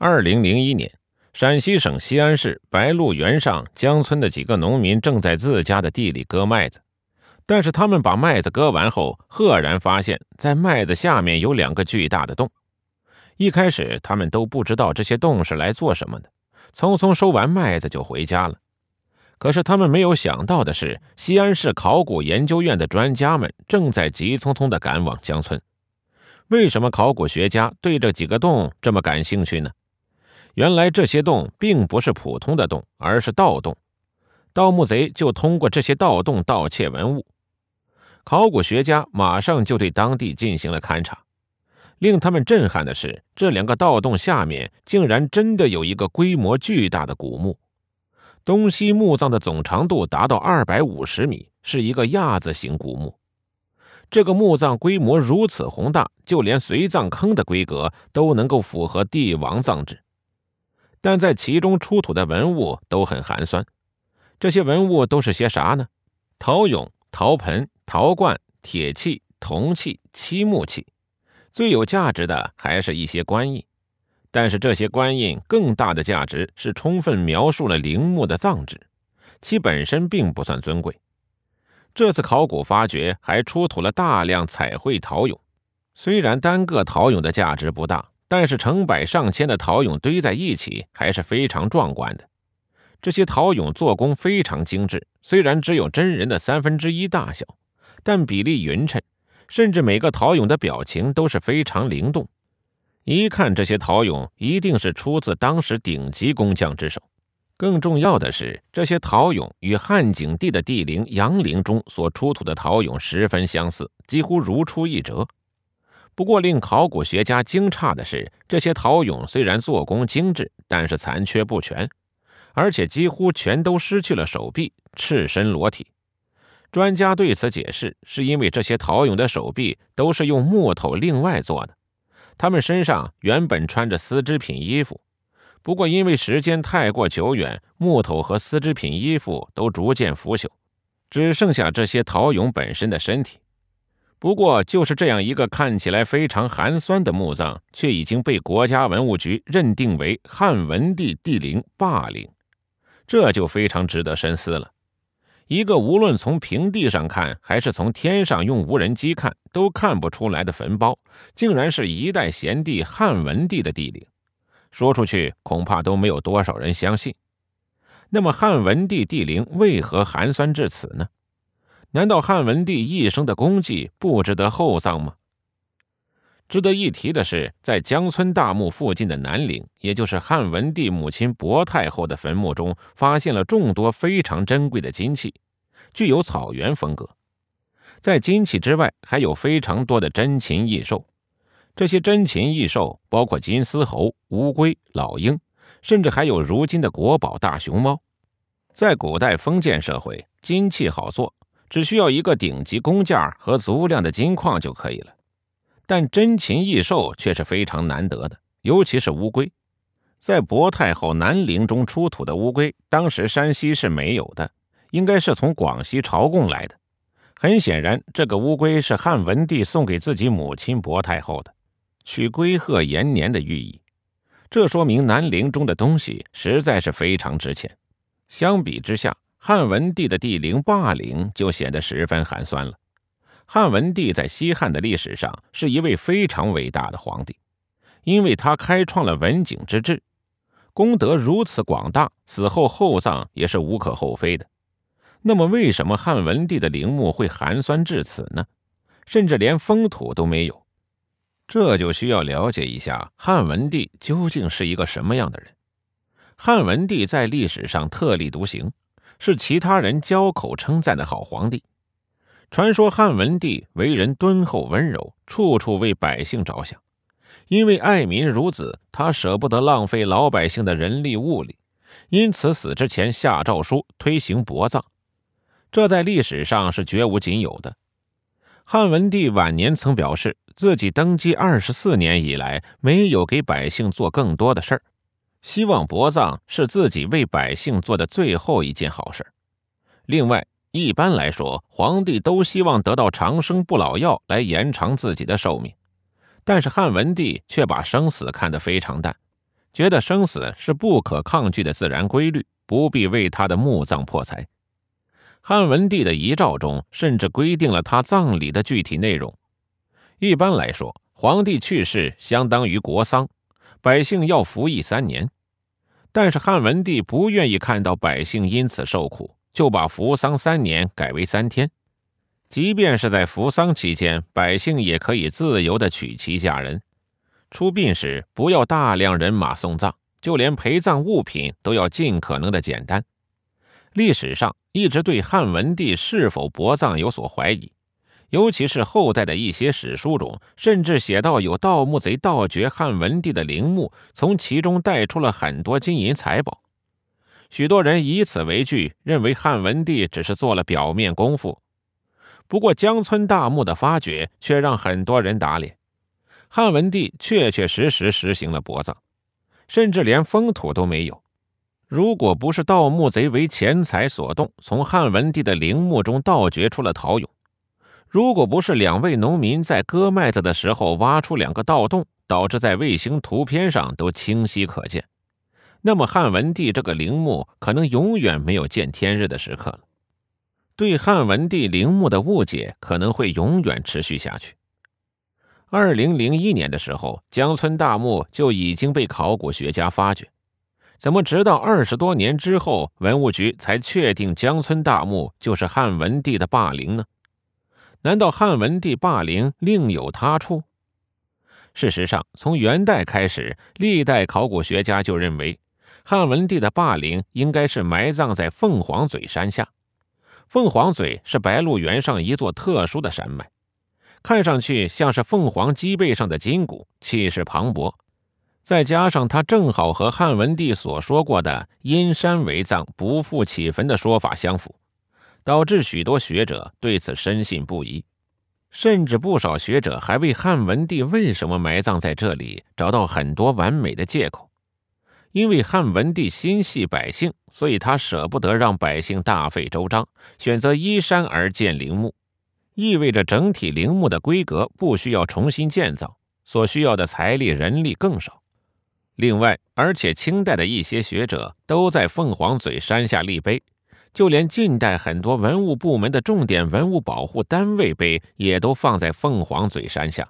二零零一年，陕西省西安市白鹿原上江村的几个农民正在自家的地里割麦子，但是他们把麦子割完后，赫然发现，在麦子下面有两个巨大的洞。一开始，他们都不知道这些洞是来做什么的，匆匆收完麦子就回家了。可是他们没有想到的是，西安市考古研究院的专家们正在急匆匆地赶往江村。为什么考古学家对这几个洞这么感兴趣呢？原来这些洞并不是普通的洞，而是盗洞，盗墓贼就通过这些盗洞盗窃文物。考古学家马上就对当地进行了勘察，令他们震撼的是，这两个盗洞下面竟然真的有一个规模巨大的古墓，东西墓葬的总长度达到二百五十米，是一个亚字形古墓。这个墓葬规模如此宏大，就连随葬坑的规格都能够符合帝王葬制。但在其中出土的文物都很寒酸，这些文物都是些啥呢？陶俑、陶盆、陶罐、铁器、铜器、漆木器，最有价值的还是一些官印。但是这些官印更大的价值是充分描述了陵墓的葬制，其本身并不算尊贵。这次考古发掘还出土了大量彩绘陶俑，虽然单个陶俑的价值不大。但是成百上千的陶俑堆在一起还是非常壮观的。这些陶俑做工非常精致，虽然只有真人的三分之一大小，但比例匀称，甚至每个陶俑的表情都是非常灵动。一看这些陶俑，一定是出自当时顶级工匠之手。更重要的是，这些陶俑与汉景帝的帝陵阳陵中所出土的陶俑十分相似，几乎如出一辙。不过，令考古学家惊诧的是，这些陶俑虽然做工精致，但是残缺不全，而且几乎全都失去了手臂，赤身裸体。专家对此解释，是因为这些陶俑的手臂都是用木头另外做的，他们身上原本穿着丝织品衣服，不过因为时间太过久远，木头和丝织品衣服都逐渐腐朽，只剩下这些陶俑本身的身体。不过，就是这样一个看起来非常寒酸的墓葬，却已经被国家文物局认定为汉文帝帝陵霸陵，这就非常值得深思了。一个无论从平地上看，还是从天上用无人机看，都看不出来的坟包，竟然是一代贤帝汉文帝的帝陵，说出去恐怕都没有多少人相信。那么，汉文帝帝陵为何寒酸至此呢？难道汉文帝一生的功绩不值得厚葬吗？值得一提的是，在江村大墓附近的南陵，也就是汉文帝母亲薄太后的坟墓中，发现了众多非常珍贵的金器，具有草原风格。在金器之外，还有非常多的珍禽异兽。这些珍禽异兽包括金丝猴、乌龟、老鹰，甚至还有如今的国宝大熊猫。在古代封建社会，金器好做。只需要一个顶级工件和足量的金矿就可以了，但珍禽异兽却是非常难得的，尤其是乌龟。在薄太后南陵中出土的乌龟，当时山西是没有的，应该是从广西朝贡来的。很显然，这个乌龟是汉文帝送给自己母亲薄太后的，取龟鹤延年的寓意。这说明南陵中的东西实在是非常值钱。相比之下，汉文帝的帝陵霸陵就显得十分寒酸了。汉文帝在西汉的历史上是一位非常伟大的皇帝，因为他开创了文景之治，功德如此广大，死后厚葬也是无可厚非的。那么，为什么汉文帝的陵墓会寒酸至此呢？甚至连封土都没有？这就需要了解一下汉文帝究竟是一个什么样的人。汉文帝在历史上特立独行。是其他人交口称赞的好皇帝。传说汉文帝为人敦厚温柔，处处为百姓着想。因为爱民如子，他舍不得浪费老百姓的人力物力，因此死之前下诏书推行薄葬，这在历史上是绝无仅有的。汉文帝晚年曾表示，自己登基二十四年以来，没有给百姓做更多的事儿。希望薄葬是自己为百姓做的最后一件好事另外，一般来说，皇帝都希望得到长生不老药来延长自己的寿命。但是汉文帝却把生死看得非常淡，觉得生死是不可抗拒的自然规律，不必为他的墓葬破财。汉文帝的遗诏中甚至规定了他葬礼的具体内容。一般来说，皇帝去世相当于国丧。百姓要服役三年，但是汉文帝不愿意看到百姓因此受苦，就把扶丧三年改为三天。即便是在扶丧期间，百姓也可以自由的娶妻嫁人。出殡时不要大量人马送葬，就连陪葬物品都要尽可能的简单。历史上一直对汉文帝是否薄葬有所怀疑。尤其是后代的一些史书中，甚至写到有盗墓贼盗掘汉文帝的陵墓，从其中带出了很多金银财宝。许多人以此为据，认为汉文帝只是做了表面功夫。不过江村大墓的发掘却让很多人打脸：汉文帝确确实实实行了薄葬，甚至连封土都没有。如果不是盗墓贼为钱财所动，从汉文帝的陵墓中盗掘出了陶俑。如果不是两位农民在割麦子的时候挖出两个盗洞，导致在卫星图片上都清晰可见，那么汉文帝这个陵墓可能永远没有见天日的时刻了。对汉文帝陵墓的误解可能会永远持续下去。二零零一年的时候，江村大墓就已经被考古学家发掘，怎么直到二十多年之后，文物局才确定江村大墓就是汉文帝的霸陵呢？难道汉文帝霸陵另有他处？事实上，从元代开始，历代考古学家就认为，汉文帝的霸陵应该是埋葬在凤凰嘴山下。凤凰嘴是白鹿原上一座特殊的山脉，看上去像是凤凰脊背上的筋骨，气势磅礴。再加上它正好和汉文帝所说过的“因山为葬，不复起坟”的说法相符。导致许多学者对此深信不疑，甚至不少学者还为汉文帝为什么埋葬在这里找到很多完美的借口。因为汉文帝心系百姓，所以他舍不得让百姓大费周章，选择依山而建陵墓，意味着整体陵墓的规格不需要重新建造，所需要的财力人力更少。另外，而且清代的一些学者都在凤凰嘴山下立碑。就连近代很多文物部门的重点文物保护单位碑，也都放在凤凰嘴山下。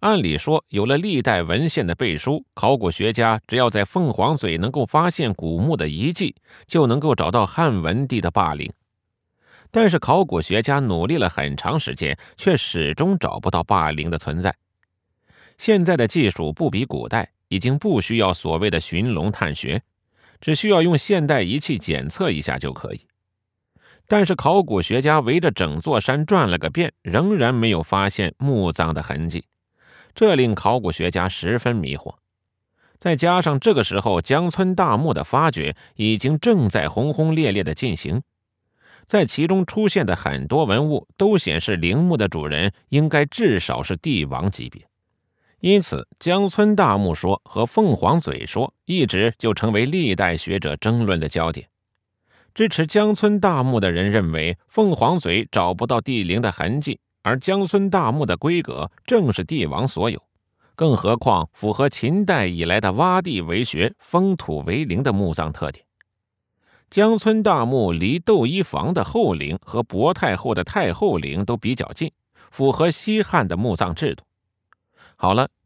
按理说，有了历代文献的背书，考古学家只要在凤凰嘴能够发现古墓的遗迹，就能够找到汉文帝的霸陵。但是，考古学家努力了很长时间，却始终找不到霸陵的存在。现在的技术不比古代，已经不需要所谓的寻龙探穴。只需要用现代仪器检测一下就可以，但是考古学家围着整座山转了个遍，仍然没有发现墓葬的痕迹，这令考古学家十分迷惑。再加上这个时候江村大墓的发掘已经正在轰轰烈烈地进行，在其中出现的很多文物都显示陵墓的主人应该至少是帝王级别。因此，江村大墓说和凤凰嘴说一直就成为历代学者争论的焦点。支持江村大墓的人认为，凤凰嘴找不到帝陵的痕迹，而江村大墓的规格正是帝王所有，更何况符合秦代以来的挖地为穴、封土为陵的墓葬特点。江村大墓离窦漪房的后陵和薄太后的太后陵都比较近，符合西汉的墓葬制度。好了。